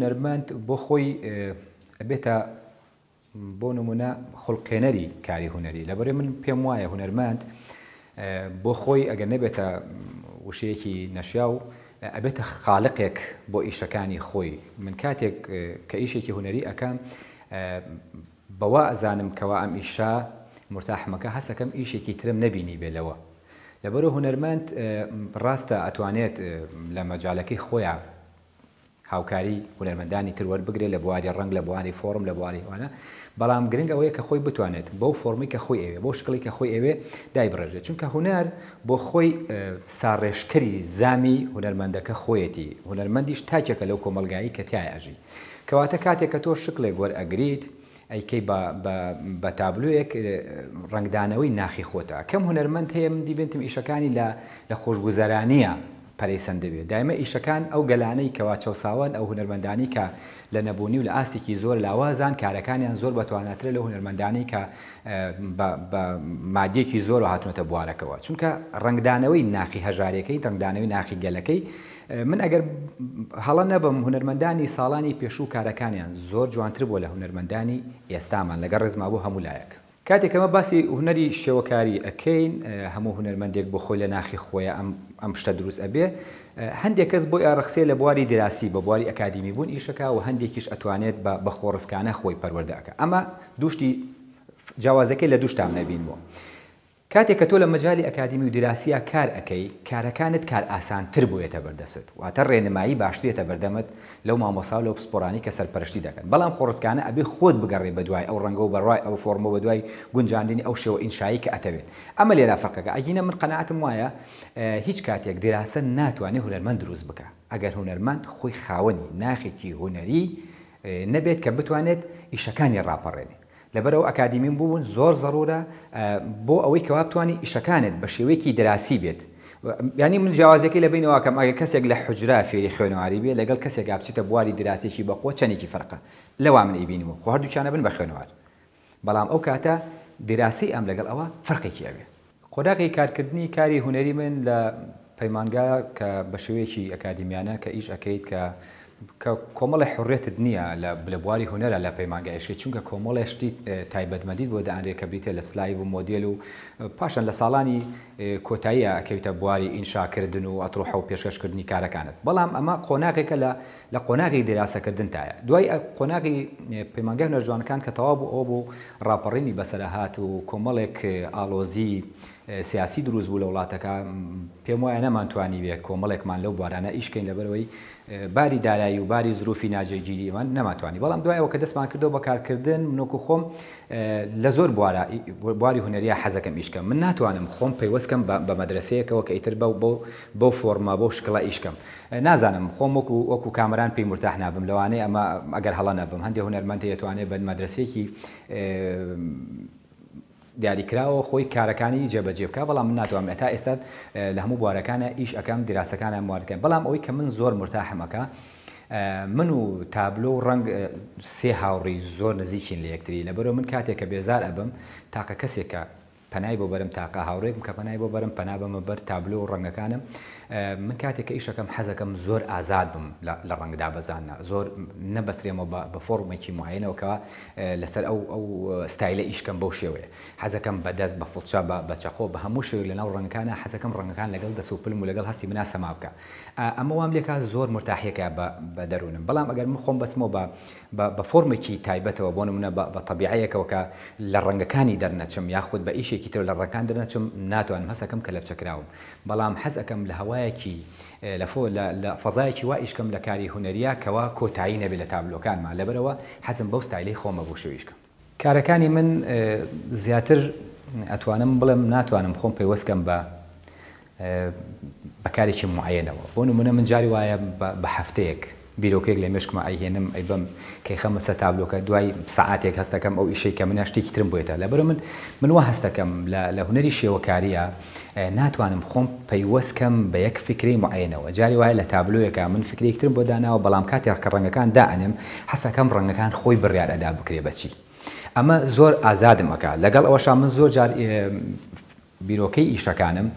هونەرمەند بۆ خۆی ئەبێتە بۆ نمونە خڵقێنەری کاری هوەری لەبەرێ من پێم وایە هونەرمەند بۆ خۆی ئەگەر نەبێتە وشەیەکی نەشیا و ئەبێتە خاڵقێک بۆ ئیشەکانی خۆی من کاتێک کە ئیشێکی هوەری ئەەکەم بەوە ئەزانم کەوا ئەم ئیشا مرتاحمەکە هەسەکەم ئیشێکی ترم نەبینی بێلەوە لەبەرە هوەرمەند ڕاستە ئەتوانێت لە مەجاالەکەی خۆیان هاوکاری هوەرمەندانی تروەر بگرێت لە بواری ڕنگ لە بواری فۆرم لە بواری وانە بەڵام گرنگ ئەوەیە کە خۆی بتوانێت بەو فۆمی کە خۆی ئەوێ بۆ شکڵی کە خۆی ئەوێ دایبڕژێت چونکە هوەر بۆ خۆی ساڕێشکری زامی هوەرمەندەکە خۆیەتی هوەرمەندیش تاچێکە لەو کۆمەلگایی کە تای ئەژی کەواتە کاتێک کە تۆ شکلێک وەرئەگریت ئەیکەی بە تابلوەک ڕنگدانەوەی ناخی خۆتە کەم هوەرمەند هەیە من دیبێتم ئیشەکانی لە خۆشگوزارانیە پەرەیسەند دەبێت دایمە ئیشەکان ئەو گەلانەی کەوا چاوساوان ئەو هوەرمەندانی کە لە نەبوونی و لە ئاستێکی زۆر لاوازان کارەکانیان زۆر بەتواناترە لە هوەرمەندانی کە مادیەکی زۆر و هاتونەتە بوارەکەەوە چونکە ڕنگدانەوەی ناخی هەژارەکەی ڕنگدانەوەی ناخی گەلەکەی من ئەگەر هەڵە نەبم هوەرمەندانی ساڵانی پێشوو کارەکانیان زۆر جوانتر بۆ لە هوەرمەندانی ئێستامان لەگەر ڕێزما بوو هەمولایەک. کاتێک ئەمە باسی هوەری شێوەکاری ئەەکەین هەموو هوەرمەندێک بۆ خۆی لە ناخی خۆیە ئەم شتە دروست ئەبێ هەندێک کەس بۆی ئارەخسێ لە بواری دراسی بە بواری ئەکادمی بوون ئیشەکە و هەندێکیش ئەتوانێت بە خۆڕستکانە خۆی پەروەردەکە ئەمە دوشتی جیاوازەکەی لە دوشتام نەبینەوە. کاتێک کە تۆ لە مەجای ئەکادمی و دراسیە کار ئەەکەی کارەکانت کار ئاسانتر بووێتە بەردەست واتە ڕێنمایی باشترێتە بەردەمت لەو مامۆساال لەو پسپۆرانی کە سەرپەرشتی دەکەن بەڵام خۆرسکانە ئەبێ خۆت بگەڕێ بەدوای ئەو ڕەنگە و بەڕای ئەو فۆرمە بە دوای گونجاندنی ئەو شێوە ئینشایی کە ئەتەوێت ئەمە لێرا فەکەکە ئەگینە من قەنەعتم وایە هیچ کاتێک دراسە ناتوانێت هوەرمەند دروست بکە ئەگەر هوەرمەند خۆی خاوەنی ناخێکی هوەری نەبێت کە بتوانێت ئیشەکانی ڕاپەڕێنێ لەبەر ئەو ئەکادیمین بوون زۆر زەرورە بۆ ئەوەی کەوا بتوانانی ئیشەکانت بە شێوەیەکی دراسی بێت ینی من جیاوازەکەی لە بینەوە کەم ئەگە کەسێک لە حجرا فێری خوێنەواری بێ لەگەڵ کەسێک بچێتە بواری دراسێکی بەقۆ چەندێکی فرقە لەوا من ئیبینیم خۆ هەردووچانە بن بە خوێنەوار بەڵام ئەو کاتە دیراسی ئەم لەگەڵ ئەوە فرقێکی ئەوێ خۆداقی کارکردنی کاری هوەری من لە پەیمانگا کە بە شوەیەکی ئەکادیمیانە کە ئیش ئەەکەیت کە کە کۆمەڵی حڕێتت نییە لە بلەبواری هوەرە لە پەیمانگەیشی چونکە کۆمەڵێشتی تایبەتمەدید بۆ دەانرێ کە بیتە لە سلای و مۆدیل و پاشان لە ساڵانی کۆتاییە کەویتە بواری ئینشاکردن و ئەترۆحە و پێشکەشکردنی کارەکانت بەڵام ئەمە قۆناغێکە لە لە قۆناغی دەراسەکردن تایە دوای قۆناغی پەیمانگە نەرجوانەکان کە تەوا بوو ئەو بۆ ڕاپەڕینی بەسەرەهات و کۆمەڵێک ئالۆزی سیاسی دروست بوو لە وڵاتەکە پێم وایە نەمانتوانی بێ کۆمەڵێکمان لەو بارانە ئیشکەین لەبەرەوەی باری دارایی و باری زروفی ناجێگیری ئەمان نەماتوانی بەڵام دوایەوە کە دەستمان کردەوە بەکارکردن منۆکو خۆم لە زۆر بوارە بواری هوەریا حەزەکەم ئیشکەم من ناتوانم خۆم پەیوەستکەم بە مەدرسەیەکەوە کە ئیتر بەو بۆ بۆ فۆرمە بۆ شکڵە ئیشکەم نازانم خۆم وەکو وەکو کامران پێی مرتاح نابم لەوانەیە ئەمە ئەگەر هەڵە نەبم هەندێک هوەرمەندەیەتوانێت بە مەدرسێکی دیاریکراوە خۆی کارەکانی جێبەجێبکە بەڵام من ناتوانم تا ئێستا لە هەموو بوارەکانە ئیش ئەەکەم دیراسەکانە مواردکەن بەڵام ئەوی کە من زۆر مرتاحمەکە من و تابلۆ ڕنگ سێ هاوڕی زۆر نزیکین لە یەکتری لەبەرەوە من کاتێک کە بێزار ئەبم تاقە کەسێکە پەنای بۆ بەرم تاقا هاوڕێکم کە پەنای بۆ بەرم پەنا بەمە بەر تابلۆ و ڕنگەکانم آه، من کاتێک ئیشەکەم حەزەکەم زور أزاد بم لە ڕەنگدا بەزانە زۆر نەبەسرێمە بە فۆرمێکی معینەوەکەوە آه، لەسەر ئەو ئەو ستایلە ئیشکەم بەو شێوەیە حەزەکەم بەدەست بە فڵچا بە چقۆ بە هەموو شێو لەناو ڕنگەکانە حەزەکەم ڕنگەکان لەگەڵ دەس و پلم و لەگەڵ هەستی منە سەما بکە آه، ئەمە وام لێکا زۆر مرتاحەکە بە دەروونم بەڵام ئەگەر من خۆم بەسمەوە بە فۆرمێکی تایبەتەوە بۆ نمونە بە تەبیعەکەەوە کە لە ڕنگەکانی دەرنەچم یاخود بە ئیشێکی تەوە لە ڕەکان دەرنەچم ناتوانم هەسەکەم کە لە چکراوم بەڵام حەزەکەم لە هەوای فەزایەکی لە فەزایەکی وا ئیشکەم لە کاری هوەریا کەوا کۆتایی نەبێت لە تابلۆکانمان لەبەرەوە حەزم بەو ستایلی خۆمە بۆ شویشکە کارەکانی من زیاتر ئەتوانم بڵم ناتوانم خۆم پێیوەستکەم بە بەکارێکی معەنەوە بۆ نمونە من جاری وایە بە هەفتەیەک بیرۆکێک لە مشکمە ئەیهێنم ئەیبم کەی خەمە سە تابلۆکە دوای سعاتێک هەستەکەم ئەو ئیشەیکە من شتێکی ترم بێتە لە بەرە من من وە هەستەکەم لە هوەری شێوەکاریە ناتوانم خۆم پەیوەستکەم بە یەک فکری معینەوە جاری وایە لە تابلۆیەکە من فکرێکترم بۆ داناوە بەڵام کاتێک کە ڕنگەکان دائنم حەسەکەم ڕنگەکان خۆی بڕیارەدا بکرێ بەچی ئەمە زۆر ئازادمەکە لەگەڵ ئەوەشا من زۆر جار بیرۆکەی ئیشەکانم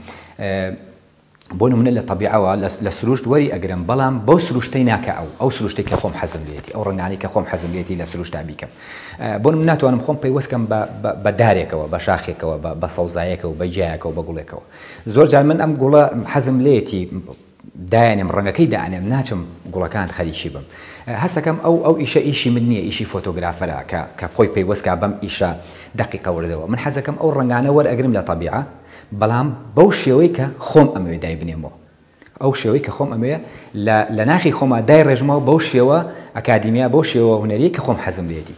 بۆ منە لە تەبیعەوە لە سروشت وەری ئەگرم بەڵام بەو سروشتەی ناکە ئەو ئەو سروشتی کە خۆم حەزم لێتی ئەو ڕنگانی کە خۆم حەزم لێتی لە سروشتا بیکەم بۆ من ناتوانم خۆم پێی وەسکەم بە دارێکەوە بە شاخێکەوە بە سەوزایەکە و بەجیایەکە و بە گوڵێکەوە زۆر جار من ئەم گوڵە حەزم لێتی دایانم ڕەنگەکەی دانێم ناچم گوڵەکان خەریکی بم هەسەکەم ئەو ئەو ئیشە ئیشی من نییە ئیشی فۆتۆگرافەرە کە کە خۆی پێی وەسکا بەم ئیشە دقیقە وردەوە من حەزەکەم ئەو ڕنگانە وەرەگرم لە تەبیعە بەڵام بەو شێوەی کە خۆم ئەمەوێ دای بنێمەوە ئەو شێوەی کە خۆم ئەمەیە لە ناخی خۆما دای ڕێژمە و بەو شێوە ئەکادیمیا بۆ شێوە هوەریە کە خۆم حەزم لێتی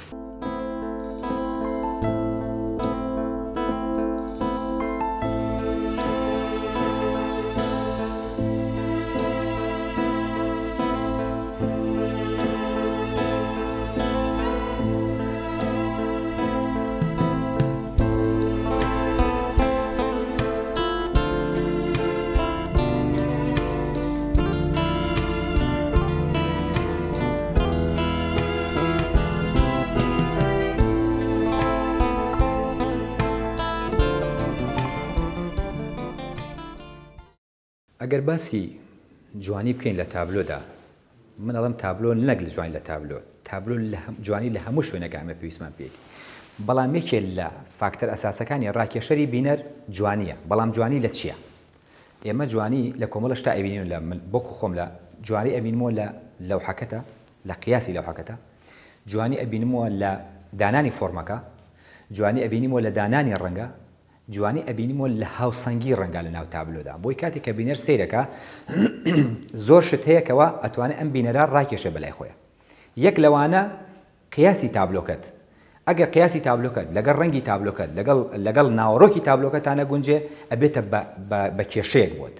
باسی جوانی بکەین لە تابلۆدا من ئەڵم تابلۆ نەک لە جوانی لە تابلۆ تابلۆ جوانی لە هەموو شوێنەگامە پێویستمان پێێتی بەڵام یەکێک لە فاکتەر ئەساسەکانی ڕاکێشەری بینەر جوانیە بەڵام جوانی لە چییە ئێمە جوانی لە کۆمەڵە شتا ئەبینین لە من بۆکو خۆم لە جوانی ئەبینمەوە لە لەو حەکەتە لە قیاسی لەو حەکەتە جوانی ئەبینمەوە لە دانانی فۆرمەکە جوانی ئەبینیمەوە لە دانانی ڕەنگە جوانی ئەبینیمۆ لە هاوسەنگی ڕەنگە لە ناو تابلۆدا بۆی کاتێک کە بینەر سیرەکە زۆر شت هەیەکەوە ئەتوانێت ئەم بینەرا ڕاکێشە بەلای خۆیە یەک لەوانە قیاسی تابلۆکەت ئەگەر قیاسی تابلۆکەت لەگەڵ ڕەنگی تابلۆکەت لەگەڵ ناوەڕۆکی تابلۆکەتانە گونجێ ئەبێتە بە کێشەیەک بۆت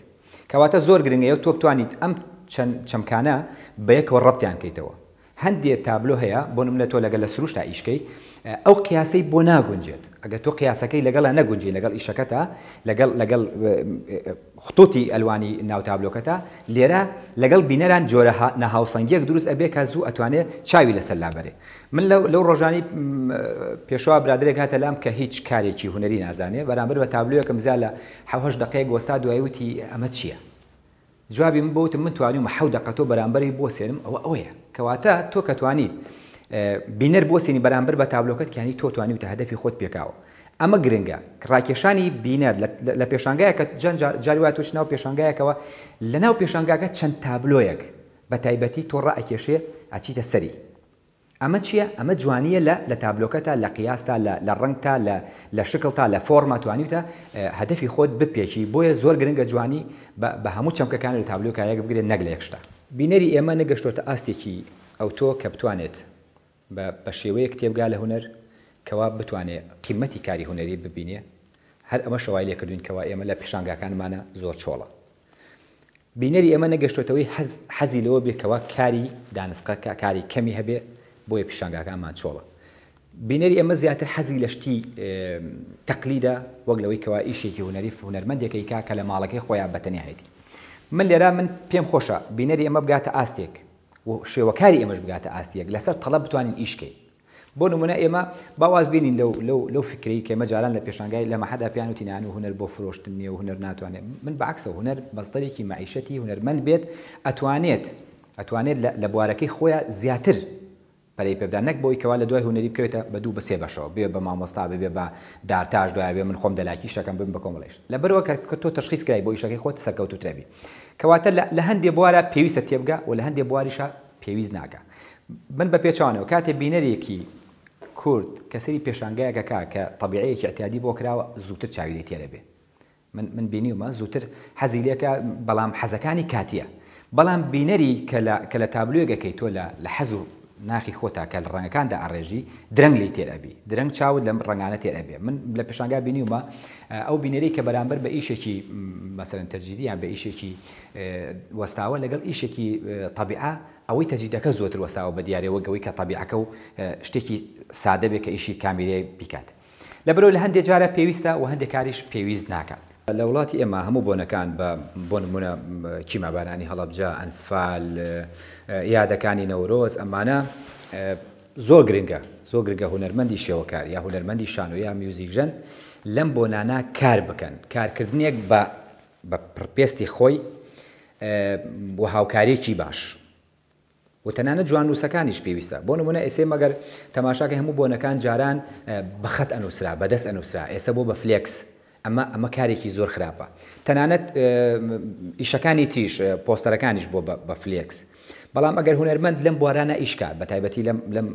کەواتە زۆر گرنگەیە تۆ بتوانیت ئەم چەمکانە بەیەکەوە ڕەتیان کەیتەوە هەندێک تابلو هەیە بۆ نم لە تۆ لەگە لە سروشتا ئیشکەی ئەو قیاسەی بۆ ناگونجێت ئەگە تۆ قیاسەکەی لەگەڵە نەگونجی لەگەڵ ئیشەکەتە لەگەڵ لەگەڵ خطوتی ئەلوانی ناوتابلۆکەتە لێرە لەگەڵ بینەران جۆرە نەهاوسەنگیەک دروست ئەبێ کە زوو ئەتوانێت چاوی لەسەر لابەرێ من لەو ڕۆژانی پێشوا برادرێک هاتە لام کە هیچ کارێکی هوەری نازانێ بەرامبەر بە تابلوەکەم زیاد لە حەهش دقەیە گۆستا دوایی وتی ئەمە چییە جوابی من بۆتم من توانی و حەو دقەتۆ بەرامبەری بۆ سێنم ئەوە ئەوەیە کەواتە تۆ کە توانیت بینەر بۆ سێنی بەرامبەر بە تابلۆکەت یانی تۆ توانی و تە هەدەفی خۆت پێکاوە ئەمە گرنگە ڕاکێشانی بینەر لە پێشانگایە کە جاریوا توش ناو پێشانگایەکەوە لە ناو پێشانگاکە چەند تابلۆیەک بە تایبەتی تۆ ڕائکێشێ ئەچیتە سەری ئەمە چییە؟ ئەمە جوانیە لە لە تابلۆکەتە لە قیاستا لە ڕنگتا لە شکلتا لە فۆرمماتوانیتە هەدەفی خۆت بپێکی بۆیە زۆر گرنگە جوانی بە هەموو چەمکەکان لە تابلۆکە یەک بگرێت نەگ لە یەکشتا. بینەری ئێمە نەگەشتۆتە ئاستێکی ئەو تۆ کە بتوانێت بە شێوەیە کتێبگا لە هوەر کەوا بتوانێت قیمەتی کاری هوەری ببینێ هەر ئەمە شەوای لێکردوین کەوا ئێمە لە پیشانگاکانمانە زۆر چۆڵە. بینەری ئەمە نەگەشتۆتەوەی حەزی لەوە بێکەوە کاری دانسقە کاری کەمی هەبێت بۆیە پیشنگاکانمان چۆڵە بینەری ئەمە زیاتر حەزی لە شتی تەقلیدا وەک لەوەی کەوا ئیشێکی هوەری هوەرمەندێکی کا کە لە ماڵەکەی خۆیان بەتەنی هەیتی من لێرا من پێم خۆشە بینەری ئەمە بگاتە ئاستێک شێوەکاری ئێمەش بگاتە ئاستیەک لەسەر تەڵە بتوانین ئیشکی بۆ نمونە ئێمە باواز بینین لەو لەو لەو فکری کێمە جاران لە پێشنگای لە مەحدا پیان وتینان و هوەر بۆ فرۆشتن نیە و هوەر ناتوانێت من بەعکسە هوەر بەستەرێکی معیشەتی هوەرمەند بێت ئەتوانێت ئەتوانێت لە بوارەکەی خۆیان زیاتر پەری پێدا نەک بۆی کەوا لە دوای هوەری بکەوێتە بە دوو بەسێ بەشەوە بێ بە مامۆستا بێ بە دارتاش دوای بێ من خۆم دەلاکی شەکەم بم بە کۆمەڵیش لە بەرەوە کە تۆ تەشخیسکرای بۆ یشەکەی خۆت سەکەوت و ترەبی کەواتە لە هەندێ بوارە پێویستە تێبگە و لە هەندێ بواریشە پێویست ناگە من بە پێچوانەوە کاتێ بینەرێکی کورد کەسری پێشانگایەکە کا کە طبیعەیەکی اعتیادی بۆ کراوە زووتر چاویلێ تێرە بێ من, من بینیومە زووتر حەزیلەکە بەڵام حەزەکانی کاتیە بەڵام بینەری کە لە تابلوێگەکەی تۆ لە حەزوو ناخی خۆتاکە لە ڕنگەکاندا ئاڕێژی درەنگ لی تێرەبی درەنگ چاوت لەم ڕنگانە تێرەبێ من لە پێشانگا بینیومە ئەو بینەری کە بەرامبەر بە ئیشێکی مەسەرن تەجیدیان بە ئیشێکی وەستاوە لەگەڵ ئیشێکی طبیعە ئەوەی تەجیدەکە زۆتر وەستاوە بە دیارەوە گەوەی کە طبیعەکە و شتێکی سادە بێ کە ئیشی کامیرێ بیکات لەبرو لە هەندێک جارە پێویستە و هەندێک کاریش پێویست ناکات لە وڵاتی ئێمە هەموو بۆنەکان بە بۆ نمونە کیمابارانی هەڵبجا ئەنفال یادەکانی نەورۆز ئەمانە زۆر گرنگە زۆر گرگە هوەرمەندی شێوەکار یا هوەرمەندی شانۆ یا میوزیکژەن لەم بۆنانا کار بکەن کارکردنێک بە پرپێستی خۆی بۆ هاوکارێکی باش و تەنانە جوان نووسەکانیش پێویستە بۆ نمونە ئێسێ مەگەر تەماشاکە هەموو بۆنەکان جاران بەخەت ئەنووسرا بەدەست ئەنووسرا ئێستا بۆ بە فلێکس ئەمە ئەمە کارێکی زۆر خراپە تەنانەت ئیشەکانی تریش پۆستەرەکانیش بۆ بە فلێکس بەڵام ئەگەر هوەرمەند لەم بوارانە ئیشکا بە تایبەتی لەم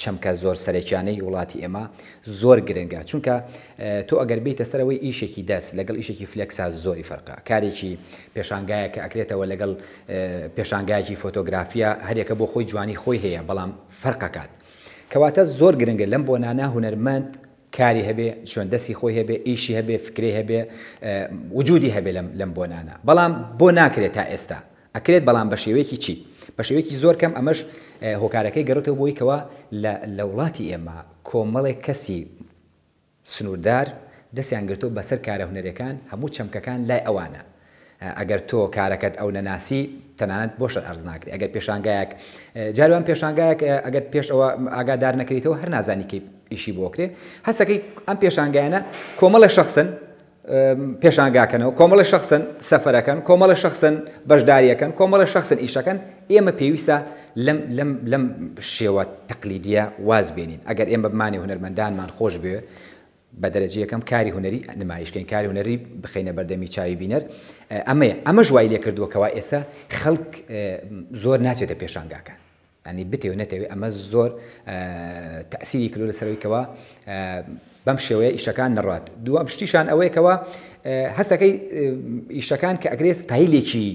چەمکە زۆر سەرێکیانەی وڵاتی ئێمە زۆر گرنگە چونکە تۆ ئەگەر بیتە سەرەوەی ئیشێکی دەست لەگەڵ ئیشێکی فلەکسا زۆری فەرقا کارێکی پێشانگایە کە ئەکرێتەوە لەگەڵ پێشانگایکی فۆتۆگرافیا هەرێکە بۆ خۆی جوانی خۆی هەیە بەڵام فەرقەکات کەواتە زۆر گرنگە لەم بۆنانە هوەرمەند کاری هەبێ چۆن دەستی خۆی هەبێ ئیشی هەبێ فکری هەبێ وجودی هەبێ لەم بۆنانە بەڵام بۆ ناکرێت تا ئێستا ئەکرێت بەڵام بە شێوەیەکی چی بە شێوەیەکی زۆر کەم ئەمەش هۆکارەکەی گەڕێتەوە بۆیکەوە لە وڵاتی ئێمە کۆمەڵێک کەسی سنووردار دەستیان گرتەوە بەسەر کارە هوەرەکان هەموو چەمکەکان لای ئەوانە ئەگەر تۆ کارەکەت ئەو نەناسی تەنانەت بۆشە ئەرز ناکری ئەگەر پێشانگایەک جاروان پێشانگایەک ئەگەر پێش ئەوە ئاگادار نەکەیتەوە هەر نازانیکەی ئیشی بۆکرێ هەستەکەی ئەم پێشانگایانە کۆمەڵە شخصن پێشانگاکەنەوە کۆمەڵە شخصن سەفەرەکەن کۆمەڵە شخصن بەشداریەکەن کۆمەڵە شخصن ئیشەکەن ئێمە پێویستە لەم شێوە تەقلیدیە واز بێنین ئەگەر ئێمە بمانی هوەرمەندانمان خۆش بێ بە دەرەجیەکەم کاری هوەری نمایشکەین کاری هوەری بخینە بەردەمی چاوی بینەر ئەمەیە ئەمە ژوای لێ کردووەکەەوە ئێستا خەڵک زۆر ناچێتە پێشانگاکان ئەنی بتێو نەتەوێت ئەمە زۆر تەسیری کللو لەسەرەوەیکەوە بەم شێوەیە ئیشەکان نڕات دووە پشتیشان ئەوەیەکەوە هەستەکەی ئیشەکان کە ئەگرێت ستایلێکی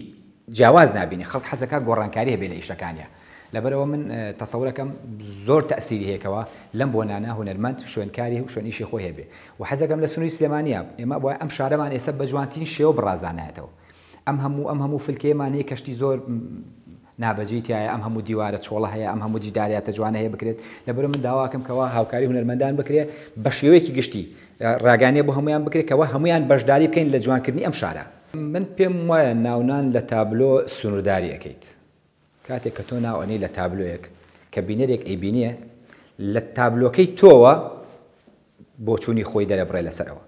جیاواز نبینی خەڵک حەزەکە گۆڕانکاری هەبێ لە ئیشەکانە لەبەرەوە من تەسەورەکەم زۆر تەسیری هەیەکەوە لەم بۆ نانە هوەرمەند شوێنکاری و شوێنیشی خۆ هەبێ و حەزەکەم لە سنووری سلێمانە ئێمە بۆ ئەم شارەمان ئێستا بە جوانترین شێوە بڕازانایەتەوە ئەم هەموو ئەم هەموو فلکێمانەیە کەشتی زۆر نابەجیتیایە ئەم هەموو دیوارە چۆڵە هەیە ئەم هەموو جیداریاتە جوانە هەیە بکرێت لەبەر من داواکەم کەەوە هاوکاری هوەرمەندان بکرێت بە شێوەیەکی گشتی ڕاگانێ بۆ هەمویان بکرێتەوە هەمویان بەشداری بکەین لە جوانکردنی ئەم شارە من پێم وایە ناونان لە تابلۆ سنوورداری ئەەکەیت کاتێک کە تۆ ناوەنەی لە تابلۆیەک کە بینەرێک ئەیبینە لە تابلۆکەی تۆوە بۆچوونی خۆی دەرەبڕێ لەسەرەوە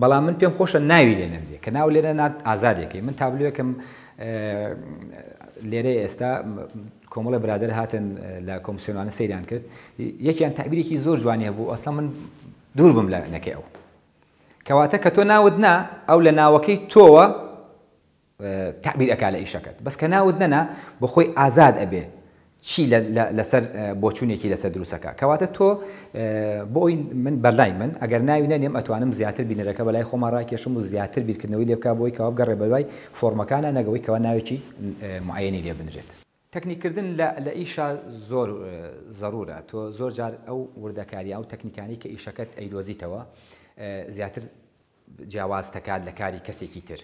بەڵام من پێم خۆشە ناوی لێ نەمدێ کە ناو لێرە نات ئازادێکی من تابلوەکەم لێرە ئێستا کۆمەڵە برادر هاتن لە کۆمسیۆنانە سەیران کرد یەکیان تابیرێکی زۆر جوانی هەبوو ئەسڵ من دوور بم لە نەکەی ئەو کەواتە کە تۆ ناود نا ئەو لە ناوەکەی تۆوە تعبیر ئەک لە ئیشەکەت بەس کە ناود نەنا بۆ خۆی ئازاد ئەبێ چی لەسەر بۆچوونێکی لەسەر دروستەکە کەواتە تۆ بۆی من بەرلای من ئەگەر ناوینە نێم ئەتوانم زیاتر بینەرەکە بەلای خۆماڕاکێشم و زیاتر بیرکردنەوەی لێ بک بۆی کەوا گەڕێ بەلای فۆرمەکانە نەگەوەی کەوا ناوێکی معینی لێ بنرێت. تەکنیکردن لە ئیشا زۆر ضرورە تۆ زۆر جار ئەو وردەکاری ئەو تەکنیکانی کە ئیشەکەت ئەیدۆزیتەوە زیاتر جیاواز تەکات لە کاری کەسێکی تر.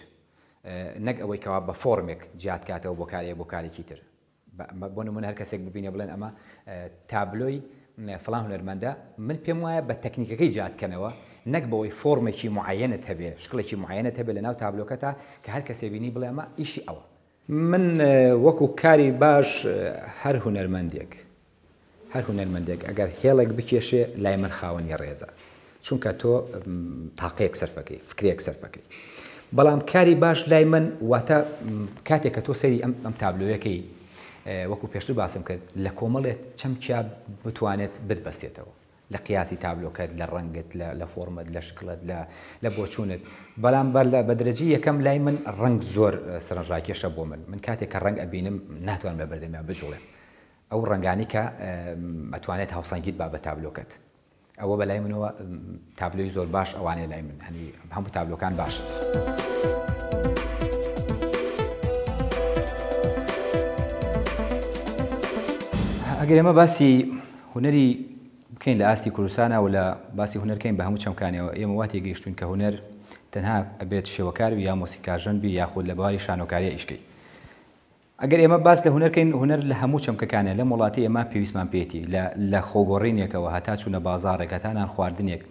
نەک ئەوەی کەوا بە فۆرمێک جیات کاتەوە بۆ کارێک بۆ کارێکی تر بۆ نمون هەر کەسێک ببینە بڵێن ئەمە تابلۆی فلان هوەرمەندە من پێم وایە بە تەکنیکەکەی جاتکەنەوە نەک بەوەی فۆرمێکی معەنت هەبێ شکڵێکی معەنت هەبێت لە ناو تابلۆکەتا کە هەر کەسێ بینی بڵێ ئەمە ئیشی ئەوە من وەکو کاری باش هەر هوەرمەندێک هەر هوەرمەندێک ئەگەر هێڵێک بکێشێ لای من خاوەنی ڕێزە چونکە تۆ تاقەیەک سەرفەکەی فکرێک سەرفەکەی. بەڵام کاری باش لای من واتە کاتێک کە تۆ سەری ئەم تابلوەکەی وەکو پێشتر باسم کرد لە کۆمەڵێت چەم چیا بتوانێت بتبەستێتەوە لە قیاسی تابلۆکەت لە ڕەنگت لە فۆرمت لە شکڵت لە بۆچوونت بەڵام بەر لە بەدرەجی یەکەم لای من ڕنگ زۆر سرنجڕاکێشە بۆ من من کاتێک کە ڕنگ ئەبینم ناتوان بە بەردەمیان بجوڵێم ئەو ڕنگانی کە ئەتوانێت هاوسەنگیت با بە تابلۆکەت ئەوە بەلای منەوە تابلۆی زۆر باش ئەوانێ لای من هەنی هەموو تابلۆکان باشن. ئەگەر ئێمە باسی هوەری بکەین لە ئاستی کوردستانە و لە باسی هوەرکەین بە هەموو چەمکانەوە ئێمە واتی گەیشتون کە هوەر تەنها ئەبێت شێوەکار و یا مۆسیکاژن بی یاخود لە بەواری شانۆکاریە ئیشکی ئەگەر ئێمە باس لە هوەرکەین هوەر لە هەموو چەمکەکانە لە وڵاتی ئێمە پێویستمان پێێتی لە خۆگۆڕینێکەوە هەتا چوونە بازارێک هەتانان خواردنێک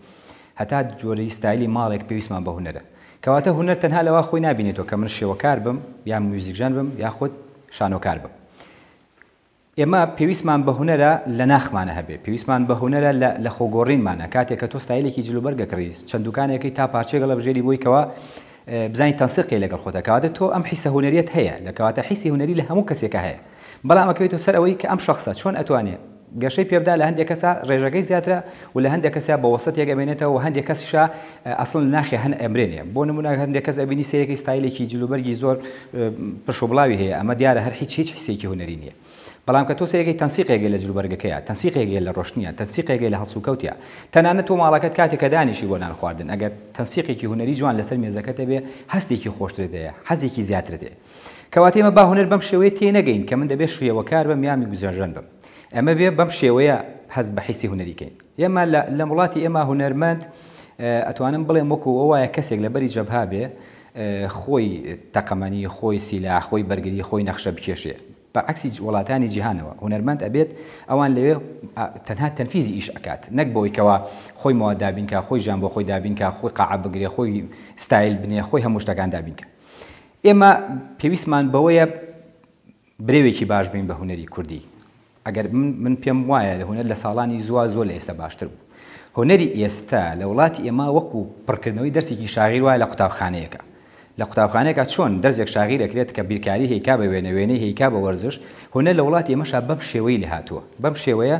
هەتا جۆرەی ستایلی ماڵێک پێویستمان بە هوەرە کەواتە هوەر تەنها لەوە خۆی نبینێتەوە کە من شێوەکار بم یا موزیکژان بم یاخود شانۆکار بم ئێمە پێویستمان بە هوەرە لە ناخمانە هەبێ پێویستمان بە هوەرە لە خۆگۆڕینمانە کاتێک کە تۆ ستایلێکی جلوبەرگەکڕی چەندوکانێکی تا پارچێکە لە بژێری بوویکەوە بزاني تنسيقي لەگەڵ خۆ كادتو أم ئەم هنرية هي هەیە لە کەواتە حیسی هوەری لە هەموو کەسێکە هەیە بەڵام ئەکەوێتەوە سەر ئەوەی کە ئەم شخصە چۆن ئەتوانێت گەشەی پێدا لە هەندێک کەسا ڕێژەکەی زیاترە و لە هەندێک کەسە بە وسط یەگەمێنێتەوە و هەندێک کەسشا بون ناخی هەن كسا بۆ نمونە هەندێک كي ئەبینی سەیەکی ستایلێکی جلوبەرگی زۆر پرشوبڵاوی آه، هەیە ئەمە دیارە هەر هیچ هیچ بەڵام کە تۆسەیەکی تەنسیقێکی لە جوبەرگەکەیە تەنسیقێکی لە ڕۆشنیە تەنسیقێکی لە هەڵسوکەوتە تەنانە تۆ ماڵەکەت کاتێککە دانیشی بۆ نان خواردن ئەگەر تەنسیقێکی هوەری جوان لەسەر مێزەکەتە بێ هەستێکی خۆشتر دەیە حەزێکی زیاتر دێ کەواتێمە با هوەر بەم شێوەیە تێ نەگەین کە من دەبێت شوێوە کار بەم یامی گوزەژەن بم ئەمە بێ بەم شێوەیە هەست بە حیسی هوەریکەین ئێمە لە وڵاتی ئێمە هوەرمەند ئەتوانم بڵێم وەکو ئەوواە کەسێک لە بەری جەبها بێ خۆی تەقەمەنی خۆی سیلا خۆی بەرگری خۆی نەخشە بکێشێ بە عکسی وڵاتانی جیهانەوە هوەرمەند ئەبێت ئەوان لەوێ تەنها تەنفیزی ئیش ئەکات نەک بۆیکەوە خۆی ماوە دابینکە خۆی ژان بۆ خۆی دابینکە خۆی قاع بگرێ خۆی ستایل بنێ خۆی هەموو شتەکان دابینکە ئێمە پێویستمان بەوەیە برێوێکی باش بین بە هوەری کوردی ئەگەر من پێم وایە لە هوەر لە ساڵانی زووا زۆر لە ئێستا باشتر بوو هوەری ئێستا لە وڵاتی ئێمە وەکو پڕکردنەوەی دەرسێکی شاغیر وایە لە قوتابخانەیەەکە لە قوتابخانەیەکە چۆن دەرزێک شاغیر ئەکرێت کە بیرکاری هیکا بە وێنە وێنەی هیکا بە وەرزش هونە لە وڵات ئێمەشا بەم شێوەی لە هاتووە بەم شێوەیە